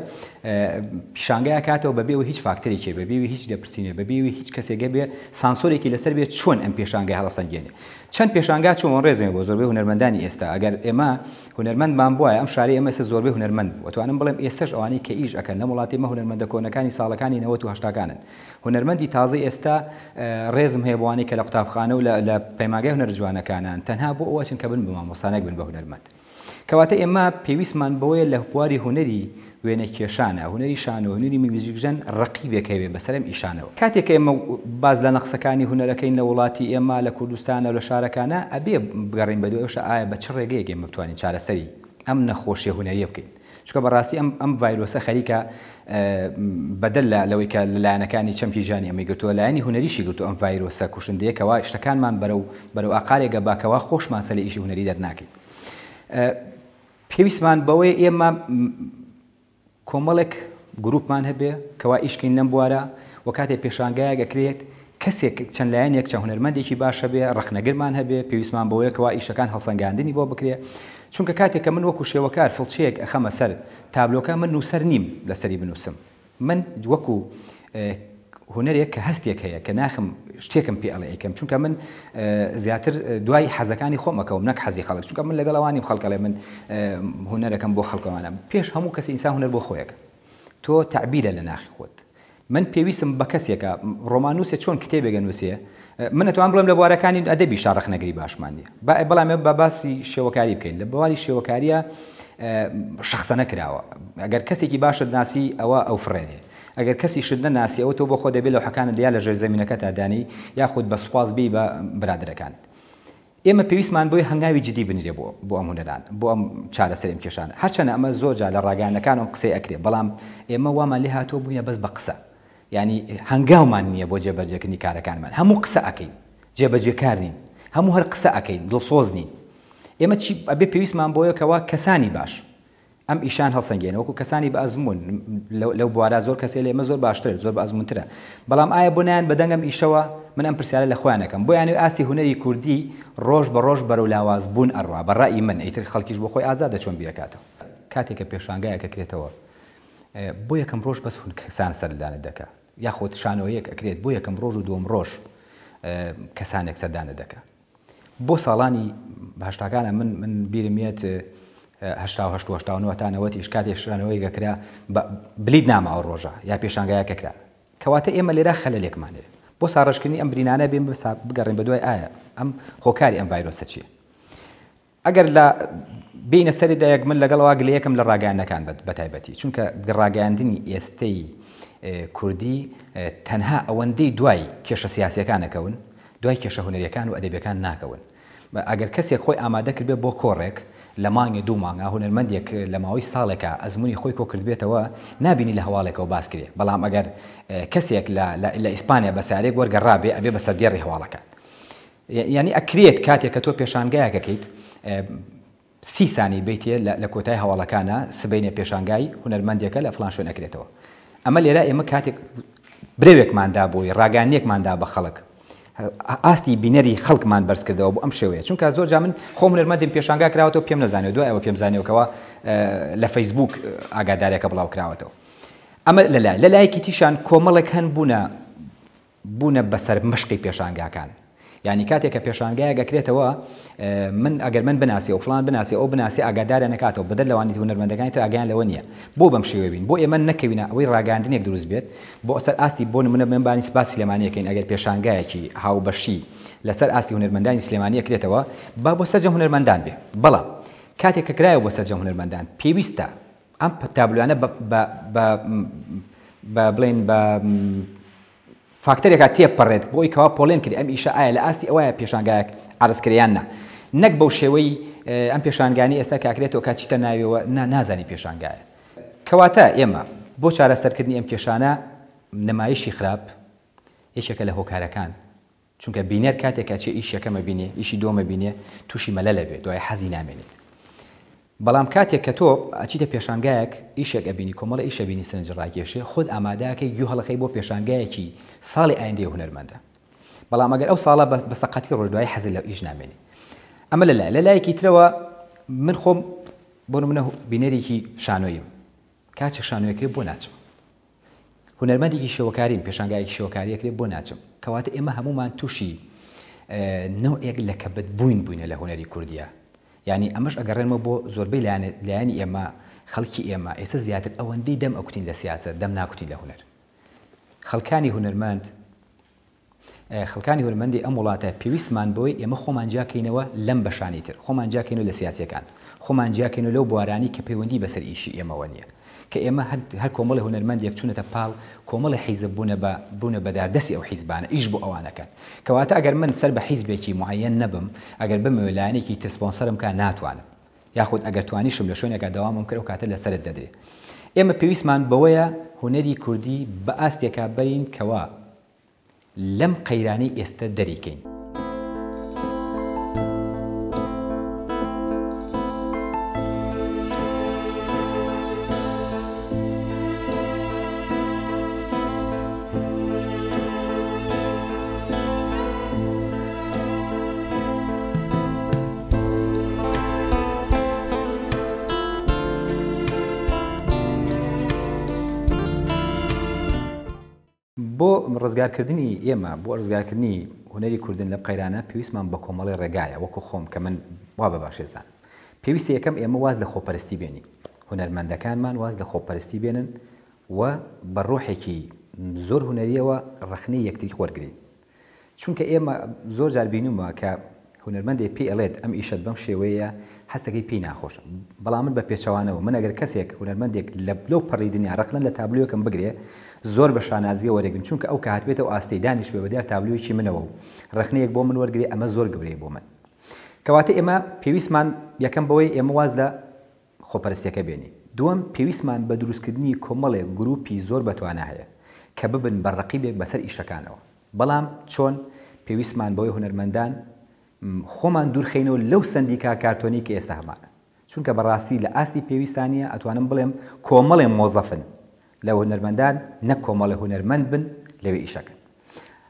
پیشانگای کاتەوە بەبێ و هیچ فاکتەرێکی بەبیوی هیچ دەپرسینێ بەبیوی هیچ کەسێگە بێ سانسۆرێکی لەسەر بێت چۆن ئەم پێشانگای هەڵەسەنگێنێ چەند پێشانگا چۆن ڕێزمێ بۆ زۆربەی هوەرمەندانی ئێستا ئەگەر ئێمە هوەرمەندمان وایە ئەم شاری ئەمە زۆربەی هوەرمەند وتوانم بڵێم ئێستش ئەوانەی کە ئیش ئەەکەن لە وڵاتیمە هوەرمەندە کۆنەکانی ساڵەکانی نەوە هشتاکانن هوەرمەندی تازی ئێستا ڕێزم هەیەوانی کە لە قوتابخانە و لە پەیماگای هوەر جوانەکانان تەنها بۆ ئەوە چن کە بن بە مامۆسانێک بن بە هوەرمەند کەواتە ئێمە پێویستمان بۆیە لە بواری هوەری وێنە کێشانە هوەری شانەوە نوری میوزیکژەن ڕقیبێکەوێ بەسەرم ئیشانەوە کاتێک ئێمە باز لە نەخسەکانی هوەرەکەی لە وڵاتی ئێمە لە کوردستانە لە شارەکانە ئەبێ بگەڕین بە دوێشە ئایا بە چ ڕێگەیەک ئێمە بتوانین چارەسەری ئەم نەخۆشیە هوەریە بکەین چکە بەڕاستی ئەم ئەم ڤایرۆسە خەریکە بەدەل لە لەوەی کە لایەنەکانی چەمکی ژانی ئەمە گرتووە لایەنی هوەریشی گرتو ئەم ڤایرۆسە کوشندەیەکەوە شتەکانمان بەرەو بەرەو ئاقارێکە باکەوە خۆشماسە لە ئیشی هوەری دەرناکەین. پێویستمان بەوەی ئێمە کۆمەڵێک گروپمان هەبێ کەوا ئیشکین لەم بوارە و کاتێک پێشانگایە گەکرێت کەسێک چەند لایەنێک چە هوەرمەندێکی باشە بێ ڕخنەگرمان هەبێ پێویستمان بەوەیەکەوە ئیشەکان هەڵسەنگاندنی بۆ بکرێ چونکە کاتێک کە من وەکو شێوەکار فڵچەیەک ئەخەمە سەر تابلۆکە من نووسەر نیم لەسەری بنووسم من وەکو هوەرێک کە هەستێک هەیە کە ناخم شتێکم پێ ئەڵەیەکەم چونکە من زیاتر دوای حەزەکانی خۆمەکەم نەک حەزی خەڵک چونکە من لەگەڵوانیم خەڵکەڵێ من هوەرەکەم بۆ خەڵکەوانم پێش هەموو کەسی ئینسان هوەر بۆ خۆیەکە تۆ تعبیرە لە ناخی خۆت من پێویستم بە کەسێکە ڕۆمانوسێ چۆن کتێبێگە نووسە منەتوان بڵم لە بوارەکانی ئەدەبی شارەخ نەگری باشماندی بەڵام بە باسی شێوەکاری بکەین لە بواری شێوەکاریە شخصە نەکراوە ئەگەر کەسێکی باشە ناسی ئەوە ئەو فرێنێ ئەگەر کەسی شدە ناسی ئەو تۆ بۆ خۆ دەبێت لە حەکانە دیا لە ژێر زمینەکە تادانی یاخود بە سوپاز بی بە برادەکانت ئێمە پێویستمان بۆی هەنگاوی جدی بنرێ بۆ بۆ ئەم هوەران بۆ ئەم چارەسەرم کێشانە هەرچەنە ئەمە زۆرجا لە ڕاگانەکانم قسەی ئەکرێ بەڵام ئێمە وامان لێ هاتۆ بووینە بەس بە قسە ینی هەنگاومان نییە بۆ جێبەرجەکردنی کارەکانمان هەموو قسە ئەەکەین جێبەجێکار نین هەموو هەر قسە ئەەکەین دڵسۆز نین ئێمە چی ئەبێ پێویستمان بۆیەکەوە کەسانی باش ئەم ئیشان هەڵسەنگێنە وەکو کەسانی بە ئەزمون لەو بوارە زۆر کەسێ لێمە زۆر باشتر زۆر بە ئەزمونترە بەڵام ئایا بۆنیان بەدەنگم ئیشەوە من ئەم پرسیارە لە خوانەکەم بۆ یانوی ئاسی هوەری کوردی ڕۆژ بە ڕۆژ بەرە و لاواز بوون ئەڕوا بەڕی من ئیتر خەڵکیش بۆ خۆی ئازاد دەچۆن بیرکاتەوە کاتێکە پێشانگایەکە کرێتەوە بۆ یەکەم ڕۆژ بەس هون کەسان سەردانە دەکە یاخۆت شانەوەیەک ئەکرێت بۆ یەکەم ڕۆژ و دوم ڕۆژ کەسانێک سەردانە دەکە بۆ ساڵانی باشتاکانە من من بیرمێت تانەوە تیشکاتێشانەوەی گەکرا بلید نامە ئەو ڕۆژە یا پێشانگایەکەکرا کەواتە ئێمە لێرە خەلە لێکمانێ بۆ ساڕشکردنی ئەم برینانە بێن بگەڕێن بە دوای ئایا ئەم خۆکاری ئەم ڤایرۆسە چیە ئەگەر لە بینە سەریدایەک من لەگەڵەوە گلەیەکم لە ڕاگەانەکان بە تایبەتی چونکە گڕاگەاندنی ئێستەی کوردی تەنها ئەوەندەی دوای کێشە سیاسەکانەکەون دوای کێشە هوەرەکان و ئەدەبیەکان ناکەون ئەگەر کەسێک خۆی ئامادەکرد بێ بۆ کۆڕێک لە مانگە دوو مانگە هوەرمەندێک لە ماوەی ساڵێکە ئەزمموی خۆی کۆکردبێتەوە نبینی لە هەواڵێکەوە باسکرێ بەڵام ئەگەر کەسێک لە ئیسپانیا بەسارێک وەرگەڕابێ ئەبێ بە سەرگێڕی هەواڵەکە ینی ئەکرێت کاتێک کە تۆ پێشانگایەکەکەیت سی سانی بیتێ لە کۆتای هەواڵەکانە سبینە پێشانگای هوەرمەندێکە لە فلان شوێنەکرێتەوە ئەمە لێرە ئێمە کاتێک برێوێکماندا بۆی ڕاگانیەکماندا بە خەڵک ئاستی بینەری خەڵکمان بەرز کردەوە بۆ ئەم شێوەیە چونکە زۆر جا من خۆم لەرمەدیم پێشانگا کراوەوە پێم نزانێت دو ئەوە پێم زانێتەوە لە فەیسبوک ئاگادارێکە بڵاو کراوەتەوە ئەمە لەلای لەلایەکی تیشان کۆمەڵێک هەن بوونە بوونە بەسەر مشقی پێشانگاکان ینی کاتێک کە پێشانگایە گەکرێتەوە من ئەگەر من بناسی و فلان بناسی ئەو بناسی ئاگادارە نکاتەوە بدە لەوانی هوەرمەندەکانی تر ئاگیان لەوە نیە بۆ بەم شێوێبین بۆ ئێمە نەکەوینە ئەوەی ڕاگاندنێک دروست بێت بۆ ئەسەر ئاستی بۆ منە منبانی سپاسی لەمانەکەین ئەگەر پێشانگایەکی هاوبەشی لەسەر ئاستی هوەرمەندانی سلێمانی کرێتەوە با بۆ سەرجە هوەرمەندان بێ بەڵام کاتێک کە کرایە بۆ سەرجە هوەرمەندان پێویستە ئەم تابلوانە بڵێن بە فاکتەرێکە تێپەڕێت بۆی کەوا پۆلێن کرد ئەم ئیشە ئایا لە ئاستی ئەوە پێشانگایەک ئارزکریاننا نەک بەو شێوەی ئەم پێشانگانی ئێستا کاکرێتەوە کا چیتە ناویەوە نازانی پێشانگایە کەواتە ئێمە بۆ چارەسەرکردنی ئەم کێشانە نمایشی خراپ یەکێکە لە هۆکارەکان چونکە بینەر کاتێکە چێ ئیشەکەمە بینێ ئیشی دۆمە بینێ تووشی مەلە لەبێت دوای حەزی نامێنێت بەڵام کاتێک کە تۆ ئەچیتە پێشانگایەک ئیشێک ئەبینی کۆمەڵە ئیشەبینی سنجڕاکێشێ خۆت ئامادەکەی گو هەڵەکەی بۆ پێشانگایەکی ساڵی ئایندەی هوەرمەندە بەڵام ئەگەر ئەو ساڵە بە سەقاتی ڕۆژدوای حەزی لە ئیش نامێنی ئەمە لە لای لە لایەکی ترەوە من خۆم بۆ منە بینەرێکی شانۆیم کاچێک شانۆیەکرێت بۆ ناچم هوەرمەندێکی شێوەکاریم پێشانگایەکی شێوەکاریەکرێت بۆ ناچم کەواتە ئێمە هەمومان تووشی نەوەیەک لە کەبت بووین بووینە لە هوەری کوردیا ینی ئەمەش ئەگەڕێنمە بۆ زۆربەی لایەن ئێمە خەڵکی ئێمە ئێستا زیاتر ئەوەندەی دەم ئەوکتین لە سیاست دەم ناکوتی لە هوەر خەڵکانی هوەرمەند خەکانی هورمەندی ئەم وڵاتە پێویستمان بۆی ئێمە خۆمان جاکەینەوە لەم بەشانی تر خۆمان جاکەین و لە سیاسەکان خۆمان جاکەین و لەو بوارانی کە پەیوەندی بەسەر ئیشی ئێمەوە نیە کە ئێمە هەر کۆمەڵی هوەرمەندێک چونەتە پاو کۆمەڵی حیزە بوونە بەداردەسی ئەو حیزبانە ئیش بۆ ئەوانەکەن کەواتە ئەگەر من سەر بە حیزبێکی معەن نەبم ئەگەر بمەویلانێکی تسپۆنسەرم کە ناتوانم یاخود ئەگەر توانیشم لە شوێنێکە داوامم کرد و کاتە لەسرت دەدرێت ئێمە پێویستمان بەوەیە هوەری کوردی بە ئاستێکا بەرین کەوا لەم قەیرانی ئێستا دەریکەین بۆ ڕزگارکردنی ئێمە بۆ ڕزگارکردنی هوەری کوردن لە قەیرانە پێویستمان بە کۆمەڵی ڕێگایە وەکو خۆم کە من وا بە باشێزان پێویستی یەکەم ئێمە واز لە خۆپەرستی بێنی هوەرمەندەکانمان واز لە خۆپەرستی بێنن و بەڕۆحێکی زۆر هوەریەوە ڕخنی یەکتری خۆرگرین چونکە ئێمە زۆر جاربینومە کە هوەرمەندی پێڵێت ئەم ئیشت بەم شێوەیە هەستەکەی پێی ناخۆشە بەڵام من بە پێچەوانەوە من ئەگەر کەسێک هوەرمەندێک لە بلو پەڕی دنیا ڕخلن لە تابلوەکەم بگرێ زۆر بە شانازیە وەرەگرن چونکە ئەو کە هاتبێتەوە ئاستی دانیش بێ بەدیار تابلوویکی منەوە و ڕخنەیەک بۆ من وەرگێ ئەمە زۆر گبرێ بۆ من کەواتە ئێمە پێویستمان یەکەم بەوەی ئێمە واز لە خۆپەرستەکە بێنی دووەم پێویستمان بە دروستکردنی کۆمەڵێک گروپی زۆر بەتوانە هەیە کە ببن بەڕقیبێک بەسەر ئیشەکانەوە بەڵام چۆن پێویستمان بەوەی هوەرمەندان خۆمان دوورخینەوە لەو سندیکا کارتۆنی کە ئێستا هەمانە چونکە بەڕاستی لە ئاستی پێویستانیە ئەتوانم بڵێم کۆمەڵێ مۆزەفن لە هوەرمەندان نەک کۆمەڵە هوەرمەند بن لەوێ ئیشەکەن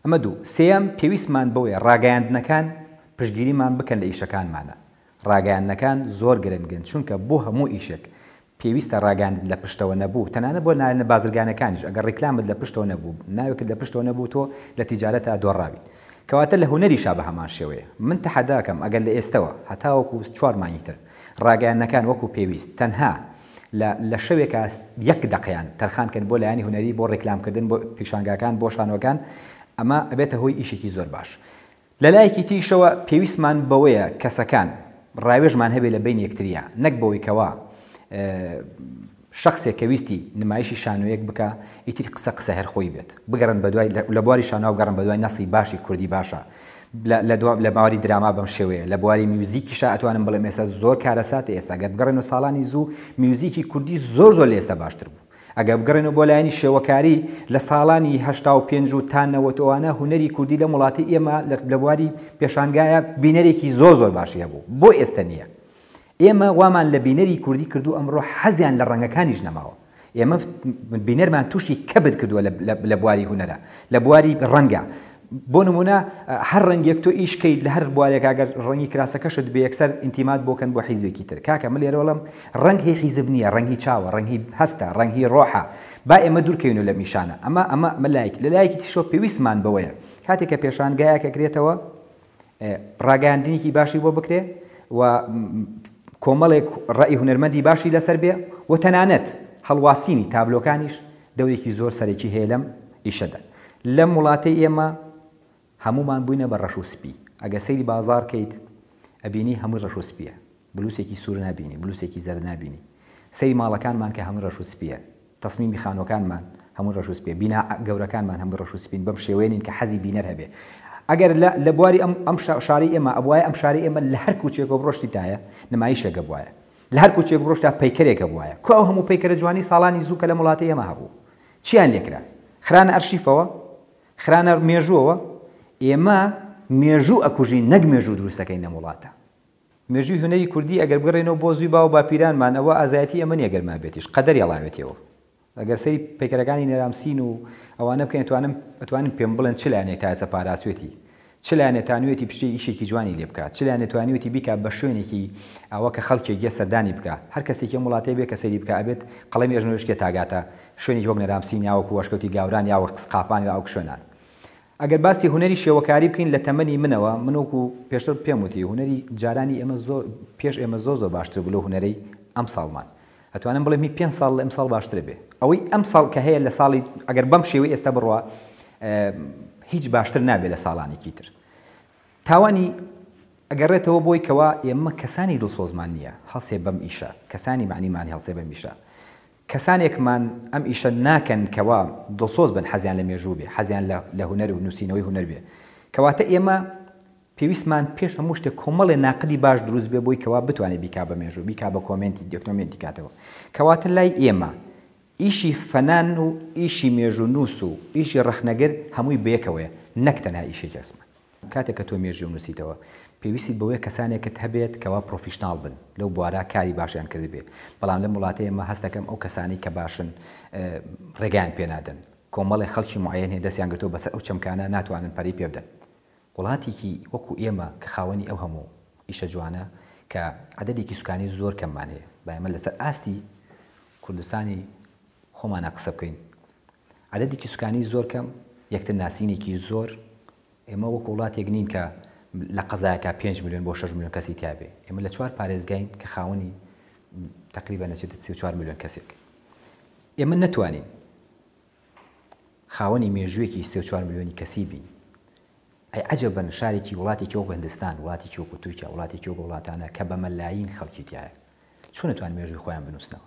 ئەمە دوو سم پێویستمان بەوەی ڕاگەاندنەکان پشگیریمان بکەن لە ئیشەکانمانە ڕاگەاندنەکان زۆر گرنگن چونکە بۆ هەموو ئیشێک پێویستە ڕاگاندن لە پشتەوە نەبوو تەنانە بۆ نالە بازرگانەکانیش ئەگەر ڕیکلامت لە پشتەوە نەبوو ناوێکت لە پشتەوە نەبوو تۆ لە تیجارەت تا دۆڕاوی کەواتە لە هوەری شا بە هەمان شێوەیە من تەحەداکەم ئەگەر لە ئێستەوە هەتاوەکو چوارمانیتر ڕاگەاندنەکان وەکو پێویست تەنها لە شەوێک یەک دقیان تەرخانکەن بۆ لایانی هوەری بۆ ڕێکلامکردن بۆ پیشانگاکان بۆ شانەکان ئەمە ئەبێتە هۆی ئیشێکی زۆر باش. لە لایەکی تیشەوە پێویستمان بەوەیە کەسەکان ڕاوێژمان هەبێ لە بین یەکتریە نەک بەوەیکەوە شخصێک کەویستی نمایشی شانوەیەک بکە ئیتر قسە قسە هەرخۆی بێت بگەڕن بەدوای لە بواری شانەوە گەڕن بەدوای نسی باشی کوردی باشە لە دوام لە باواری دراما بەم شێوەیە لە بواری میوزیکیش ئەتوانم بڵێ ئێستا زۆر کارەساتە ئێستا گەت بگەڕێن و ساڵانی زوو میوزیکی کوردی زۆر زۆر لە ئێستا باشتر بوو ئەگە بگەڕێنەوە بۆ لایانی شێوەکاری لە ساڵانی هشتا و پێنج و تانەوەتوانە هوەری کوردی لە وڵاتی ئێمە لە بواری پێشانگایە بینەرێکی زۆر زۆر باشیە بوو بۆ ئێستا نییە ئێمە وامان لە بینەری کوردی کردو ئەمڕۆ حەزیان لە ڕەنگەکانیش نەماوە ئێمە بینەرمان تووشی کەبت کردووە لە بواری هوەرە لە بواری ڕەنگە بۆ نمونە هەر ڕنگێک تۆ ئیشکەیت لە هەر بوارێک ئەگەر ڕەنی کراسەکەشت بێ یەکسەر ئینتیمات بۆکەن بۆ حیزبێکی تر کاکە من لێرەوەڵم ڕنگ هی حیزب نییە ڕەنگی چاوە ڕەنگی هەستە ڕەنگی ڕۆحە با ئێمە دوورکەین و لە میشانە ئەمە ئەمە مەلایک لە لایەکی تیشۆ پێویستمان بەوەیە کاتێککە پێشانگایەکەکرێتەوە ڕاگەاندنیکی باشی بۆ بکرێ و کۆمەڵێک ڕێی هوەرمەندی باشی لەسەر بێ و تەنانەت هەڵواسینی تابلۆکانیش دەورێکی زۆر سەرێکی هێلم ئیشەدا لەم وڵاتی ئێمە هەمومان بووینە بە ڕەش و سپی ئەگە سەیری بازار کەیت ئەبینی هەموو ڕەش و سپیە بلووسێکی سوور نبینی بلووسێکی زەر نبینی سەی ماڵەکانمان کە هەموو ڕەش و سپیە تەسمیمی خانۆکانمان هەموو ڕەش و سپێ بینا گەورەکانمان هەموو ڕەش و سپین بەم شێوێنین کە حەزی بینەر هەبێ ئەگەر لە بواری ئەم شاری ئێمە ئەبواە ئەم شاری ئێمە لە هەر کوچێک ڕۆشتی تایە نمایشەگە بواە لە هەر کوچێک ڕۆشتا پەیکەرێکە بواە کو هەموو پەیکەرە جوانی ساڵانی زووکە لە وڵاتی ئێمە هەبوو چیان لێکرا خرانە ئەرشیفەوە خرانە مێژوەوە ئێمە مێژوو ئەکوژی نەک مێژوو دروستەکەی نەموڵاتە مێژوی هوەری کوردی ئەگەر بگەڕێنەوە بۆ زوی باو باپیرانمان ئەوە ئازایەتی ئەمە نیەگەرما بێتیش قەدەر یاڵاوێتەوە ئەگەر سەری پێکەرەکانی نێرامسین و ئەوانە بکەین توانم ئەتوانن پێم بڵێن چ لایەنێک تازە پاراسوێتی چ لایەنێتانوێتی پشتی ئیشێکی جوانی لێ بکات چ لایەنێتوانوێتی بیکە بە شوێنێکی ئەوە کە خەڵکی گە سەردانی بکە هەر کەسێکی وڵاتی بێ کە سەری بکە ئەبێت قەڵەم ێژنوشکێ تاگاتە شوێنی وەک نەرامسین یاوەکو وەشکەوتی گاوران یاوە قسقاپان و ئەو شوێنان ئەگەر باسی هوەری شێوەکاری بکەین لە تەمەنی منەوە منۆکو پێشتر پێم وتی هوەری جارانی ئێمە پێش ئێمە زۆ زۆر باشتر بلو هوەرەی ئەم ساڵمان ئەتوانم بڵێ می پێ ساڵ لە ئەم ساڵ باشتر بێ ئەوەی ئەم ساڵ کە هەیە لە ساڵی ئەگەر بەم شێوەی ئێستا بڕوە هیچ باشتر نابێت لە ساڵانێکی تر تاوانی ئەگەڕێتەوە بۆی کەەوە ئێمە کەسانی دڵسۆزمان نییە هەڵسێ بەم ئیشە کەسانی معنیمانی هەڵسێ بەم میشە کەسانێکمان ئەم ئیشە ناکەن کەوا دڵسۆز بن حەزیان لە مێژوو بێ حەزیان لە هوەر و نووسینەوەی هوەر بێ کەواتە ئێمە پێویستمان پێش هەموو شتێک کۆمەڵی ناقدی باش دروست بێ بۆی کەوا بتوانێت بیکا بە مێژوو بیکا بە کۆمنتی دکتۆمنت دیکاتەوە کەواتە لای ئێمە ئیشی فەنان و ئیشی مێژوو نووس و ئیشی ڕەخنەگەر هەمووی بێکەوەیە نەکتەنها ئیشی کەسمە کاتێک کە تۆ مێژی و نووسیتەوە پێویستی بەوەی کەسانێکت هەبێت کەوا پرۆفیشنال بن لەو بوارە کاری باشیان کردی بێ بەڵام لە وڵاتەیە ئمە هەستەکەم ئەو کەسانی کە باشن ڕێگایان پێنادەن کۆمەڵی خەڵکی معەن هەیە دەستیان گرتەوە بەسەر ئەو چەمکانە ناتوانن پەری پێ بدەن وڵاتێکی وەکو ئێمە کە خاوەنی ئەو هەموو ئیشە جوانە کە عددێکی سوکانی زۆر کەممان هەیە بەمە لەسەر ئاستی کوردستانی خۆمانە قسە بکەین عددێکی سوکانی زۆر کەم یەکتر ناسینێکی زۆر ئێمە وەک وڵاتێک نین کە لە قەزایکە 5 میلیۆن بۆ 6 میلیۆن کەسی تیاابێ ئێمە لە چوار پارێزگاین کە خاونی تقریبا نەچێتە 34 میلیۆن کەسێک ئێمە نتوانین خاوەنی مێژوویەکی 34 میلیۆنی کەسی بین ئەی عجب بن شارێکی وڵاتێکی وەک هندستان وڵاتی چۆکو تووکە وڵاتێکی وەک وڵاتانە کە بەمەلایین خەڵکی تایە چۆن نتوان مێژووی خۆیان بنووسنەوە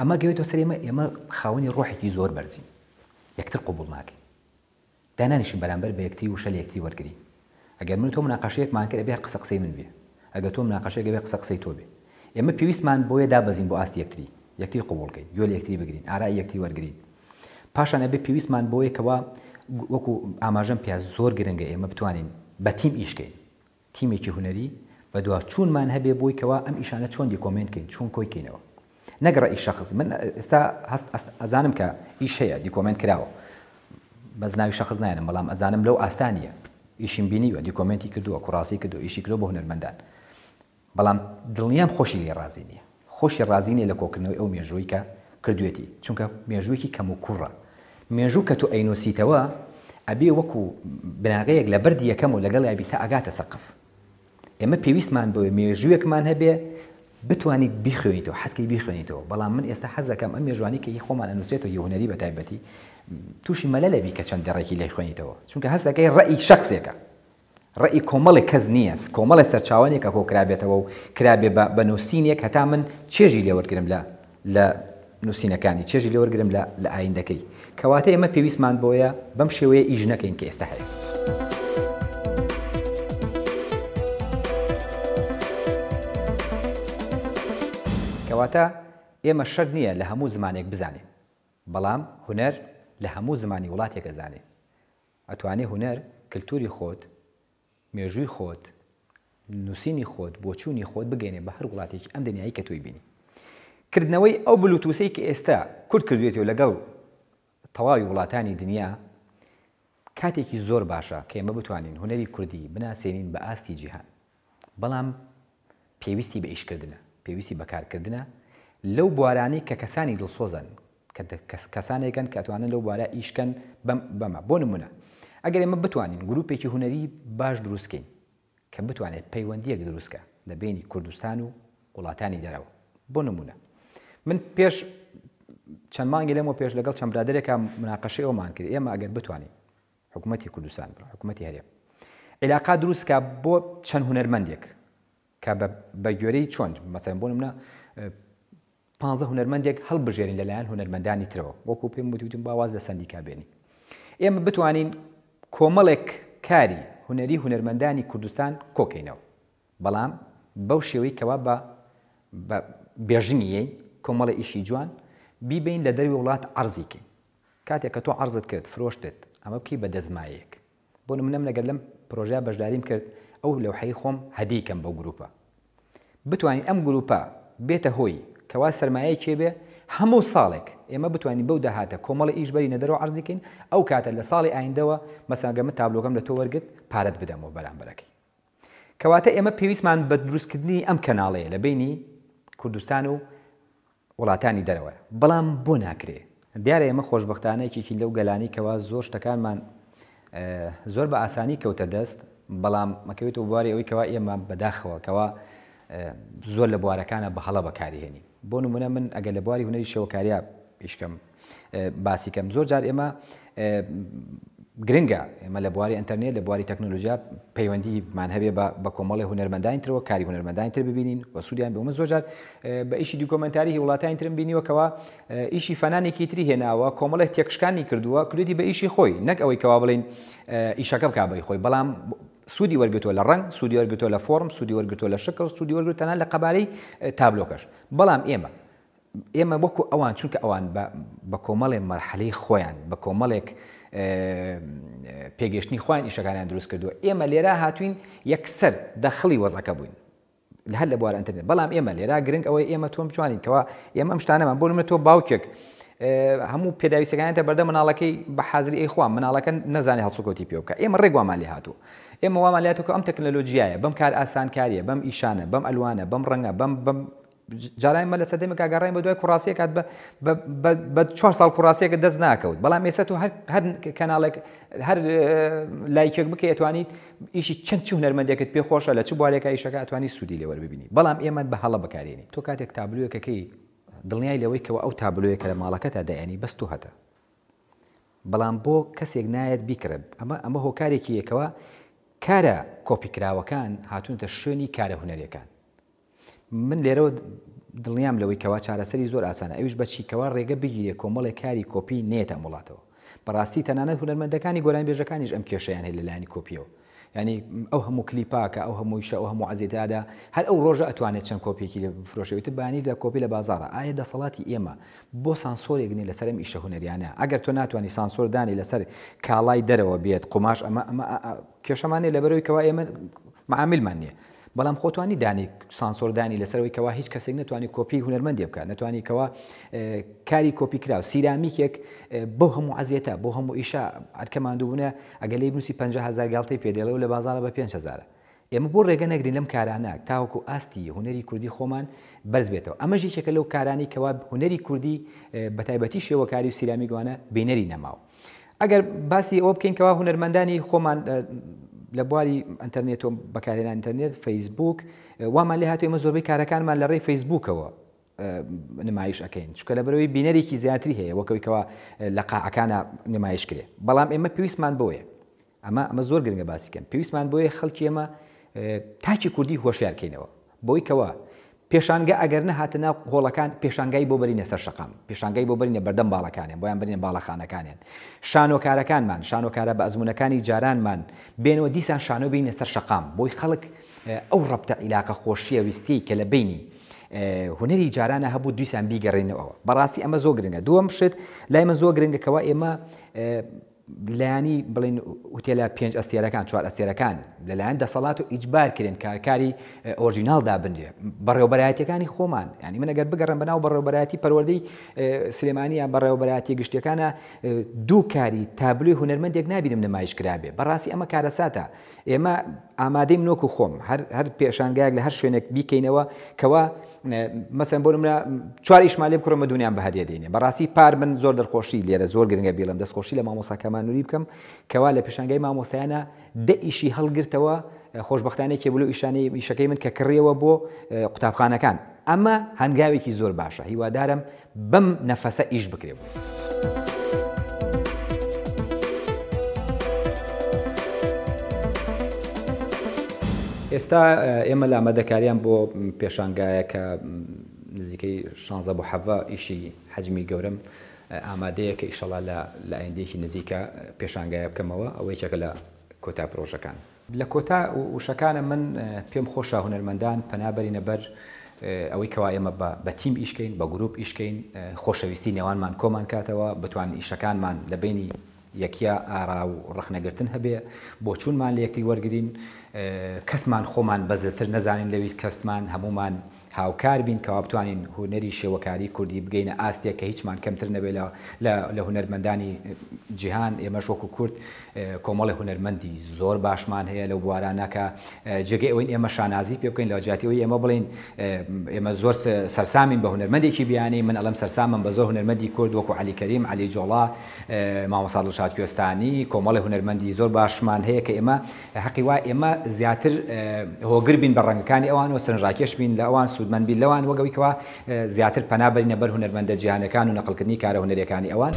ئەمە گەوێتەوە سەرێمە ئێمە خاوەنی ڕۆحێکی زۆر بەرزین یەکتر قوبول ناکەین دانانیشن بەرامبەر بە یەکتی و شەل یەکتی وەرگین ئەگەر من تۆ مناقەشەیەکمان کرد بێ قسە قسەی من بێ ئەگە تۆ مناقەشەیەگە بێ قسە قسەی تۆ بێ ئێمە پێویستمان بۆیە دابەزین بۆ ئاستی یەکتری یەکتی قوڵکەی گوێل یەکتری بگرین ئارای یەکتی وەرگین پاشان ئەبێ پێویستمان بۆیەکەوە وەکو ئاماژەم پیا زۆر گرنگە ئێمە بتوانین بە تیم ئیشکەین تیمێکی هوەری بە دوا چونمان هەبێ بۆیکەوە ئەم ئیشانە چۆندی کۆمنتکەین چۆن کۆیکەینەوە نەگەڕی شخص من ئێستا هەست ئەزانم کە ئیش هەیە دیکۆمنت کراوە بەزناوی شخص نایەنم بەڵام ئەزانم لەو ئاستانیە ئیشین بینیوە دیکۆمنتی کردووە کوڕاستی کردو ئیشی کردو بە هوەرمەندان بەڵام دڵنیام خۆشی لێ ڕازی نیە خۆشی ڕازینێ لە کۆکردنەوەی ئەو مێژووی کە کردوێتی چونکە مێژوویکی کەم و کوڕە مێژوو کە تو ئەینۆسیتەوە ئەبێ وەکو بناغەیەک لە بەر یەکەم و لەگەڵ یابی تا ئەگاتە سەقف ئێمە پێویستمان بۆ مێژوویەکمان هەبێ بتوانیت بیخوێنیتەوە حەسکی بیخوێنیتەوە بەڵام من ئێستا حەزەکەم ئەم مێژوانی کە ی خۆمان ئەنووسێتەوە یهونەری بە تایبەتی تووشی مەلە لەبی کە چەند دەڕێکی لێ خوێنیتەوە چونکە هەست دەکەی ڕئی شخصێکە ڕئی کۆمەڵی کەس نییە کۆمەڵە سەرچاوانێکە هۆ کرابێتەوە و کرابێ بە نووسینێک هەتا من چێژی لێوەرگرم لە لە نووسینەکانی چێژی لێوەرگرم لە لە ئایندەکەی کەواتە ئێمە پێویستمان بۆیە بەم شێوەیە ئیژ نەکەین کە ئێستا هەیە. کەواتە ئێمە شەر نییە لە هەموو زمانێک بزانین بەڵام هوەر لە هەموو زمانی وڵاتێکە زانێ ئەتوانێ هوەر کللتوری خۆت مێژووی خۆت نووسینی خۆت بۆچوونی خۆت بگەێنێ بە هەر وڵاتێک ئەم دنیایی کە توی بینی کردنەوەی ئەو بلوتوسی کە ئێستا کورد کردوێتەوە لەگەڵ تەواوی وڵاتانی دنیا کاتێکی زۆر باشە کە ئێمە بتوانین هوەری کوردی بناسێنین بە ئاستی جیهان بەڵام پێویستی بە ئیشکردنە پێویستی بەکارکردنە لەو بوارانی کە کەسانی دڵسۆزن کەسانێکن کەتوانن لەو بارە ئیشکەن بەمە بۆ نمونە ئەگەر ئێمە بتوانین گرروپێکی هوەری باش دروستکەین کە بتوانێت پەیوەندیەک دروستکە لە بینی کوردستان و وڵاتانی دەرەوە بۆ نمونە من پێش چەند مانگی لەمەوە پێش لەگەڵ چەند برادێکە مناقەشی ئەومان کرد ئێمە ئەگەر بتوانین حکوومەتتی کوردستان بڕ حکوومەتتی هەرێ علاقا دروستکە بۆ چەند هوەرمەندێک کە بە گوێرەی چۆن مەسەن بۆ منە 15 هوەرمەندێک هەڵبژێنین لەلایەن هوەرمەندانی ترەوە وەکو پێم وتوتم باواز لە سندیکا بێنی ئێمە بتوانین کۆمەڵێک کاری هوەری هوەرمەندانی کوردستان کۆکەینەوە بەڵام بەو شێوەی کەوا بە بێژنیەی کۆمەڵە ئیشی جوان بیبین لە دەروی وڵات ئەرزیکەین کاتێک کە تۆ ئەرزت کرد فرۆشتت ئەمە بکەی بە دەزمایەک بۆ منم لەگەر لەم پرۆژیا بەشداریم کرد ئەو لەوحەی خۆم هەدیکەم بەو گروپە بتوانین ئەم گروپە بێتە هۆی کەوا سرمایە کێبێ هەموو ساڵێک ئێمە بتوانین بەو داهاتە کۆمەڵی ئیشبەری نەدەرەوە ئەرزیکەین ئەو کاتە لە ساڵی ئایندەوە مەساگەمە تابلۆگەم لە تۆ وەرگت پارەت بدەمەوە بەرامبەرەکەی کەواتە ئێمە پێویستمان بە دروستکردنی ئەم کەناڵەیە لە بینی کوردستان و وڵاتانی دەرەوە بەڵام بۆ ناکرێ دیارە ئێمە خۆشببختانەیەکی لەو گەلانی کەوا زۆر شتەکانمان زۆر بە ئاسانی کەوتە دەست بەڵام مەکەوێت و بواری ئەوەی کەوا ئێمە بەداخەوە کەوا زۆر لە بوارەکانە بە هەڵە بەکاریهێنی بۆ نمونە من ئەگە لە بواری هوەری شەوەکاریا پیشکەم باسیکەم زۆر جار ئێمە گرنگە ئێمە لە بواری ئەتەرنێت لە بواری تەکنۆلژیا پەیوەندیمان هەبێ بە کۆمەڵی هوەرمەندانی ترەوە کاری هوەرمەندانی تر ببینین و سوودیان بمە زۆرجار بە ئیشی دیکۆمنتاری وڵاتانی ترم بینیوەکەوە ئیشی فەنانێکی تری هێناوە کۆمەڵێک تێکشکانی کردووە کردی بە ئیشی خۆی نەک ئەوەی کەوا بڵین ئیشەکە بکبی خۆی بەڵام سوودی وەرگتۆ لە ڕنگ سوودی وەرگتۆ لە فۆرم سوودی وەرگتۆ لە شکل سوودی وەرگتەنان لە قەبارەی تابلۆکەش بەڵام ئێمە ئێمە وەکو ئەوان چونکە ئەوان بە کۆمەڵێ مەرحەلەی خۆیان بە کۆمەڵێک پێگەشتنی خوان ئیشەکانیان دروست کردووە ئێمە لێرا هاتوین یەکسەر دەخلی وەزەکە بووین لە هەر لە بوار ئەتەنێت بەڵام ئێمە لێرا گرنگ ئەوەی ئێمە تۆم بچوانینکەوە ئێمە ئەمشتانەمان بۆ منە تۆ باوکێک هەموو پێداویستەکانیانتە بەردە مناڵەکەی بە حازری ئەیخوا مناڵەکە نەزانانی هەڵسوکۆتی پێ بکە ئێمە ڕێگوامان لێ هاتووە ئێمە وامان لاتەکە ئەم تەکنەلۆژیایە بەم کار ئاسانکاریە بەم ئیشانە بەم ئەلوانە بەم ڕەنگە بەم جارای مە لە سەدەمە کاگەڕای بە دوای کوڕاستیە کات بە چه ساڵ کوڕاستێکە دەست ناکەوت بەڵام ێسە و هەر کەناڵێک هەر لایکێک بکەیتوانیت ئیشی چەند چ هەرمەندێکت پێ خۆشە لە چ بارێکە ئیشەکە توانی سوودی لێوە ببینی بەڵام ئێمە بە هەڵە بەکارێنی تۆ کاتێک تابلوەکەکەی دڵنیای لەوەی کەەوە ئەو تابلوەیەکە لە ماڵەکەتا دایانی بەست و هەتە بەڵام بۆ کەسێک نایەت بیکرێت ئەمە ئەمە هۆکارێکی یەکەوە کارە کۆپیکراوەکان هاتوونتە شوێنی کارە هوەرەکان من لێرەوە دڵنیام لەوەی کەوا چارەسەری زۆر ئاسانە ئەوش بەچیکەوە ڕێگە بگیرێ کۆمەڵی کاری کۆپی نێتە وڵاتەوە بەڕاستی تەنانەت هوەرمەندەکانی گۆران بێژەکانیش ئەم کێشەیان هەیە لەلایانی کۆپیەوە ینی ئەو هەموو کلیپاکە ئەو هەموویشە ئەو هەموو عزیتادا هەر ئەو ڕۆژە ئەتوانێت چەند کۆپێکی لە فرۆشەویتە بانی لە کۆپی لە بازارە ئایا دەسەڵاتی ئێمە بۆ سانسۆرێکنی لەسەرم ئیشە هوەریانە ئەگەر تۆ ناتوانانی سانسۆردانی لەسەر کاڵای دەرەوە بێت قماش ئەمە ئەمە کێشەمانێ لەبەرەوەی کەوا ئێمە معاملمان نیە بەڵام خۆتوانی دانی سانسۆردانی لەسەرەوەی کەوا هیچ کەسێک نتوانانی کۆپی هوەرمەندی بکە نتوانانی کەەوە کاری کۆپی کراو سیرامیکێک بۆ هەموو عزیێتە بۆ هەموو ئیشا ئەرکەماندووبوونە ئەگەلی بنووسی 500هزار گڵتی پێدێڵەوە لە بازارە بە 500زارە ئێمە بۆ ڕێگە نەگرین لەم کارانە تاوەکو ئاستی هوەری کوردی خۆمان بەرز بێتەوە ئەمەژی چەکە لەو کارانی کەوا هوەری کوردی بەتایبەتی شێوەکاری و سیرامی گوانە بینەری نەماوە. ئەگەر باسی ئەوە بکەین کەوا هوەرمەندانی خۆمان لە بواری ئەتەرنێت بەکارێنان ئینتەرنێت فەیسبوک وامان لێ هاات ئێمە زۆربەی کارەکانمان لە ڕێی فەیسبوکەوە نمایش ئەەکەین چکە لە بەرەوەی بینەرێکی زیاتری هەیە وەکەوەیکەوە لە قاعەکانە نمایش کرێ بەڵام ئێمە پێویستمان بۆیە ئەمە ئەمە زۆر گرنگە باسیکەن پێویستمان بۆیە خەڵکی ئێمە تاکی کوردی هۆشیارکەینەوە بۆیکەوە پێشانگە ئەگەر نەهاتە ناو هۆڵەکان پێشانگای بۆ بەرینە سەر شقام پێشانگای بۆ بەرینە بەردەم باڵەکانیان بۆیان بنێن باڵەخانەکانیان شانۆکارەکانمان شانۆکارە بە ئەزمونونەکانی جارانمان بێنەوە دیسان شانۆ بینە سەر شقام بۆی خەڵک ئەو ڕەبتە عیلاقە خۆشیە ویستی کە لە بینی هوەری جارانە هەبوو دویسان بیگەڕێنەوە بەڕاستی ئەمە زۆ گرنگە دووەم شت لای من زۆ گرنگەکەەوە ئێمە لایانی بڵین وتێلە پێنج ئەستێرەکان چوار ئەستێرەکان لەلایەن دەسەڵات و ئیجبار کردن کارکاری ئۆرژینال دابنێ بەڕێوبەرایەتەکانی خۆمان ینی منەگەر بگەڕم بەناو بەڕێوبەتی پەروەردەی سلێمانیا بەڕێوبەتی گشتەکانە دوو کاری تابلوی هوەرمەندێک نبینم نمایش کرابێ بەڕاستی ئەمە کارەساتە ئێمە ئامادەی منۆک و خۆم هەر پێشانگایك لە هەر شوێنێک بیکەینەوە کەوا مەسم بۆ منە چوار ئیشمالی بکڕمە دنیایان بە هەدیە دێنێ بەڕاستی پار من زۆر دەرخۆشی لێرە زۆر گرنگە بێڵم دەستخۆشی لە مامۆساکەمان نوری بکەم کەوا لە پیشنگای مامۆسایانە دە ئیشی هەڵگرتەوە خۆشببختانێکی بلو ئیشانی میشەکەی من کە کڕیەوە بۆ قوتابخانەکان ئەمە هەنگاوێکی زۆر باشە هیوادارم بم نەفەسە ئیش بکرێبوو. ئێستا ئێمە لە ئامادەکاریان بۆ پێشانگایە کە نزیکەی شانزە بۆ حەبە ئیشی حەجمی گەورم ئامادەیە کە ئیشەڵا لە ئایندێکی نزیکە پێشانگایە بکەمەوە ئەوەی چەکە لە کۆتا پرۆژەکان. لە کۆتا وشەکانە من پێم خۆشە هوەرمەندان پەنابەرینە بەر ئەوەی کەوا ئێمە بە تیم ئیشکەین بە گروپ ئیشکەین خۆشەویستی نێوانمان کۆمان کاتەوە بتوان ئیشەکانمان لە بینی یەکیا ئارا و ڕخنەگرتن هەبێ بۆ چوونمان لە یەکتی وەرگین کەسمان خۆمان بەزتر نەزانین لەویست کەسمان هەمومان هاوکار بین کەوا بتوانین هوەری شێوەکاری کوردی بگەینە ئاستێک کە هیچمان کەمتر نەبێت لە هوەرمەندانی جیهان ئێمەش وەکو کورد کۆمەڵی هوەرمەندی زۆر باشمان هەیە لەو بوارانەکە جگە ئەوین ئێمە شانازی پێ بکەین لە جااتیەوەی ئێمە بڵین ئێمە زۆر سەرسامین بە هوەرمەندێکی بیانی من ئەڵم سەرسامم بە زۆر هوەرمەندی کورد وەکو علیکەریم علی جۆڵا مامەساد لە شادکوێستانی کۆمەڵی هوەرمەندی زۆر باشمان هەیە کە ئێمە حەقیوا ئێمە زیاتر هۆگر بین بە ڕنگەکانی ئەوان و سنجڕاکێش بین لە ئەوان سو سوودمەندبی لەوان وەگەویکەوە زیاتر پەنابەرینە بەر هوەرمەندە جیهانەکان و نەقلکردنی کارە هوەرەکانی ئەوان.